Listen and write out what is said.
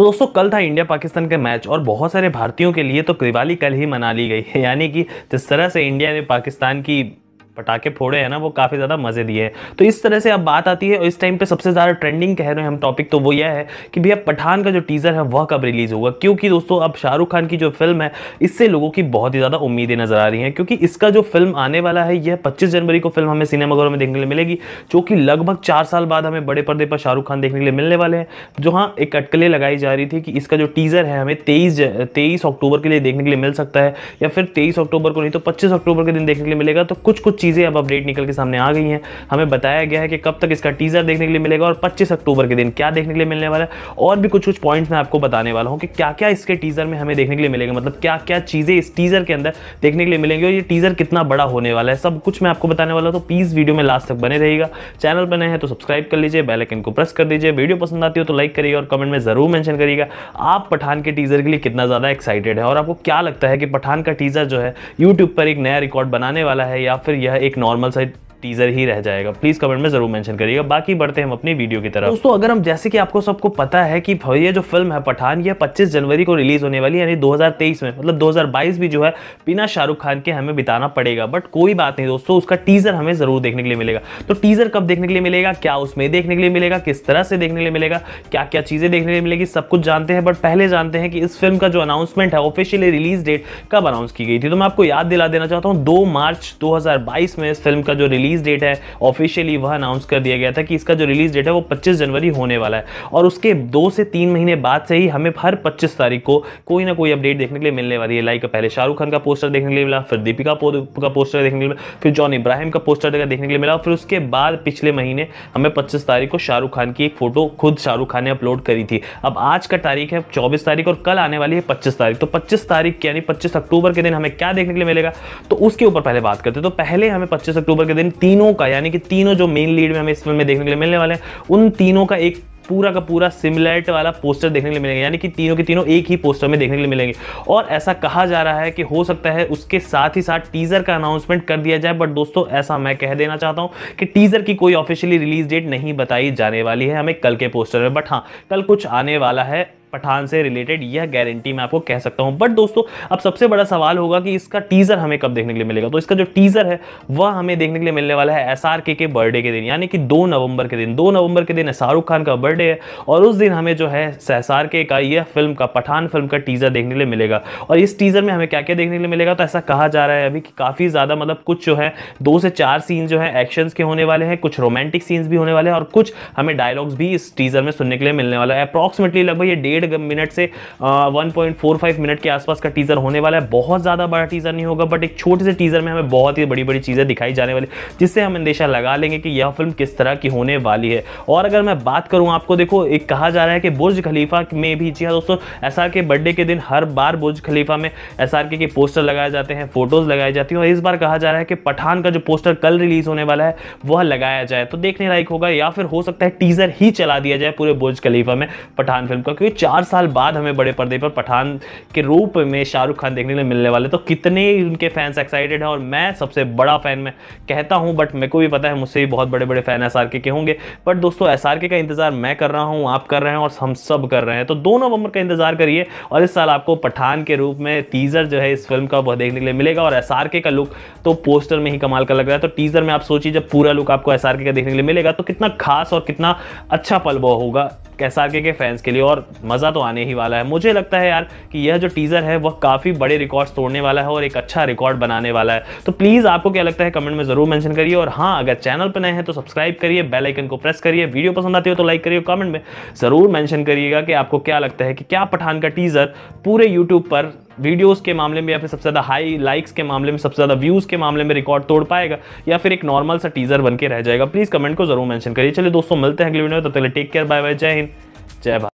तो दोस्तों कल था इंडिया पाकिस्तान का मैच और बहुत सारे भारतीयों के लिए तो दिवाली कल ही मना ली गई है यानी कि जिस तरह से इंडिया ने पाकिस्तान की पटाखे फोड़े हैं ना वो काफ़ी ज़्यादा मज़े दिए हैं तो इस तरह से अब बात आती है और इस टाइम पे सबसे ज़्यादा ट्रेंडिंग कह रहे हैं हम टॉपिक तो वो यह है कि भैया पठान का जो टीज़र है वह कब रिलीज़ होगा क्योंकि दोस्तों अब शाहरुख खान की जो फिल्म है इससे लोगों की बहुत ही ज़्यादा उम्मीदें नज़र आ रही हैं क्योंकि इसका जो फिल्म आने वाला है यह पच्चीस जनवरी को फिल्म हमें सिनेमाघरों में देखने के लिए मिलेगी जो कि लगभग चार साल बाद हमें बड़े पर्दे पर शाहरुख खान देखने के लिए मिलने वाले हैं जो हाँ एक अटकलें लगाई जा रही थी कि इसका जो टीज़र है हमें तेईस तेईस अक्टूबर के लिए देखने के लिए मिल सकता है या फिर तेईस अक्टूबर को नहीं तो पच्चीस अक्टूबर के दिन देखने के लिए मिलेगा तो कुछ कुछ चीज़ें अब अपडेट निकल के सामने आ गई हैं हमें बताया गया है कि कब तक इसका टीज़र देखने के लिए मिलेगा और पच्चीस अक्टूबर के दिन क्या देखने के लिए मिलने वाला है और भी कुछ कुछ पॉइंट्स मैं आपको बताने वाला हूँ कि क्या क्या इसके टीज़र में हमें देखने के लिए मिलेगा मतलब क्या क्या चीज़ें इस टीज़र के अंदर देखने के लिए मिलेंगे और ये टीज़र कितना बड़ा होने वाला है सब कुछ मैं आपको बताने वाला हूँ तो प्लीज़ वीडियो में लास्ट तक बने रहेगा चैनल पर नए हैं तो सब्सक्राइब कर लीजिए बेलाइकन को प्रेस कर दीजिए वीडियो पसंद आती हो तो लाइक करिएगा और कमेंट में ज़रूर मैंशन करिएगा आप पठान के टीज़र के लिए कितना ज़्यादा एक्साइटेड है और आपको क्या लगता है कि पठान का टीज़र जो है यूट्यूब पर एक नया रिकॉर्ड बनाने वाला है या फिर यह एक नॉर्मल सा टीजर ही रह जाएगा प्लीज कमेंट में जरूर मेंशन करिएगा बाकी बढ़ते हम अपनी वीडियो की तरफ दोस्तों अगर हम जैसे कि आपको सबको पता है कि ये जो फिल्म है पठान ये 25 जनवरी को रिलीज होने वाली यानी 2023 में मतलब 2022 भी जो है बिना शाहरुख खान के हमें बिताना पड़ेगा बट कोई बात नहीं दोस्तों उसका टीजर हमें जरूर देखने के लिए मिलेगा तो टीजर कब देखने के लिए मिलेगा क्या उसमें देखने के लिए मिलेगा किस तरह से देखने के लिए मिलेगा क्या क्या चीजें देखने के लिए मिलेगी सब कुछ जानते हैं बट पहले जानते हैं कि इस फिल्म का जो अनाउंसमेंट है ऑफिशियली रिलीज डेट कब अनाउंस की गई थी तो मैं आपको याद दिला देना चाहता हूँ दो मार्च दो में इस फिल्म का जो रिलीज रिलीज़ डेट है ऑफिशियली वह अनाउंस कर दिया गया था कि इसका जो रिलीज़ डेट है वो 25 जनवरी होने वाला है और उसके दो से तीन महीने बाद से ही हमें हर 25 तारीख को कोई ना कोई अपडेट देखने के लिए मिलने वाली है लाइक पहले शाहरुख खान का पोस्टर देखने के लिए मिला फिर दीपिका का पोस्टर देखने के लिए फिर जॉन इब्राहिम का पोस्टर देखने के लिए मिला फिर उसके बाद पिछले महीने हमें पच्चीस तारीख को शाहरुख खान की एक फ़ोटो खुद शाहरुख खान ने अपलोड करी थी अब आज का तारीख है चौबीस तारीख और कल आने वाली है पच्चीस तारीख तो पच्चीस तारीख यानी पच्चीस अक्टूबर के दिन हमें क्या देखने के लिए मिलेगा तो उसके ऊपर पहले बात करते हैं तो पहले हमें पच्चीस अक्टूबर के दिन तीनों का यानी कि तीनों जो मेन लीड में हमें इस फिल्म में देखने के लिए मिलने वाले हैं उन तीनों का एक पूरा का पूरा सिमिलरिट वाला पोस्टर देखने के लिए मिलेंगे यानी कि तीनों के तीनों एक ही पोस्टर में देखने के लिए मिलेंगे और ऐसा कहा जा रहा है कि हो सकता है उसके साथ ही साथ टीजर का अनाउंसमेंट कर दिया जाए बट दोस्तों ऐसा मैं कह देना चाहता हूँ कि टीजर की कोई ऑफिशियली रिलीज डेट नहीं बताई जाने वाली है हमें कल के पोस्टर में बट हाँ कल कुछ आने वाला है पठान से रिलेटेड यह गारंटी मैं आपको कह सकता हूं बट दोस्तों अब सबसे बड़ा सवाल होगा कि इसका टीज़र हमें कब देखने के लिए मिलेगा तो इसका जो टीज़र है वह हमें देखने के लिए मिलने वाला है एस के बर्थडे के दिन यानी कि दो नवंबर के दिन दो नवंबर के दिन शाहरुख खान का बर्थडे है और उस दिन हमें जो है एस का यह फिल्म का पठान फिल्म का टीज़र देखने के लिए मिलेगा और इस टीज़र में हमें क्या क्या देखने के लिए मिलेगा तो ऐसा कहा जा रहा है अभी कि काफ़ी ज़्यादा मतलब कुछ जो है दो से चार सीन जो है एक्शन के होने वाले हैं कुछ रोमांटिक सीन्स भी होने वाले हैं और कुछ हमें डायलॉग्स भी इस टीज़र में सुनने के लिए मिलने वाला है अप्रॉक्सिमेटली लगभग ये डेढ़ डेढ़ मिनट से वन मिनट के आसपास का टीज़र होने वाला है बहुत ज़्यादा बड़ा टीज़र नहीं होगा बट एक छोटे से टीज़र में हमें बहुत ही बड़ी बड़ी चीज़ें दिखाई जाने वाली जिससे हम अंदेशा लगा लेंगे कि यह फिल्म किस तरह की होने वाली है और अगर मैं बात करूँ आपको देखो एक कहा जा रहा है कि बुर्ज खलीफा में भी जी हाँ दोस्तों एस के बर्थडे के दिन हर बार बुर्ज खलीफा में एस के पोस्टर लगाए जाते हैं फोटोज़ लगाई जाती है और इस बार कहा जा रहा है कि पठान का जो पोस्टर कल रिलीज़ होने वाला है वह लगाया जाए तो देखने लायक होगा या फिर हो सकता है टीज़र ही चला दिया जाए पूरे बुर्ज खलीफा में पठान फिल्म का क्योंकि चार साल बाद हमें बड़े पर्दे पर पठान के रूप में शाहरुख खान देखने के लिए मिलने वाले तो कितने उनके फैंस एक्साइटेड हैं और मैं सबसे बड़ा फ़ैन मैं कहता हूँ बट मेरे को भी पता है मुझसे भी बहुत बड़े बड़े फ़ैन एस के होंगे बट दोस्तों एस का इंतज़ार मैं कर रहा हूँ आप कर रहे हैं और हम सब कर रहे हैं तो दो नवंबर का इंतज़ार करिए और इस साल आपको पठान के रूप में टीज़र जो है इस फिल्म का वह देखने के लिए मिलेगा और एस का लुक तो पोस्टर में ही कमाल का लग रहा है तो टीज़र में आप सोचिए जब पूरा लुक आपको एस का देखने के लिए मिलेगा तो कितना खास और कितना अच्छा पल वो होगा एस के फैंस के लिए और मज़ा तो आने ही वाला है मुझे लगता है यार कि यह जो टीज़र है वह काफ़ी बड़े रिकॉर्ड्स तोड़ने वाला है और एक अच्छा रिकॉर्ड बनाने वाला है तो प्लीज़ आपको क्या लगता है कमेंट में ज़रूर मैंशन करिए और हाँ अगर चैनल पर नए हैं तो सब्सक्राइब करिए बेलाइकन को प्रेस करिए वीडियो पसंद आती हो तो लाइक करिए कमेंट में ज़रूर मैंशन करिएगा कि आपको क्या लगता है कि क्या पठान का टीज़र पूरे यूट्यूब पर वीडियोस के मामले में या फिर सबसे ज़्यादा हाई लाइक्स के मामले में सबसे ज़्यादा व्यूज़ के मामले में रिकॉर्ड तोड़ पाएगा या फिर एक नॉर्मल सा टीजर बन के रह जाएगा प्लीज़ कमेंट को जरूर मैंशन करिए चलिए दोस्तों मिलते हैं अगले वीडियो में तो पहले टेक केयर बाय बाय जय हिंद जय भारत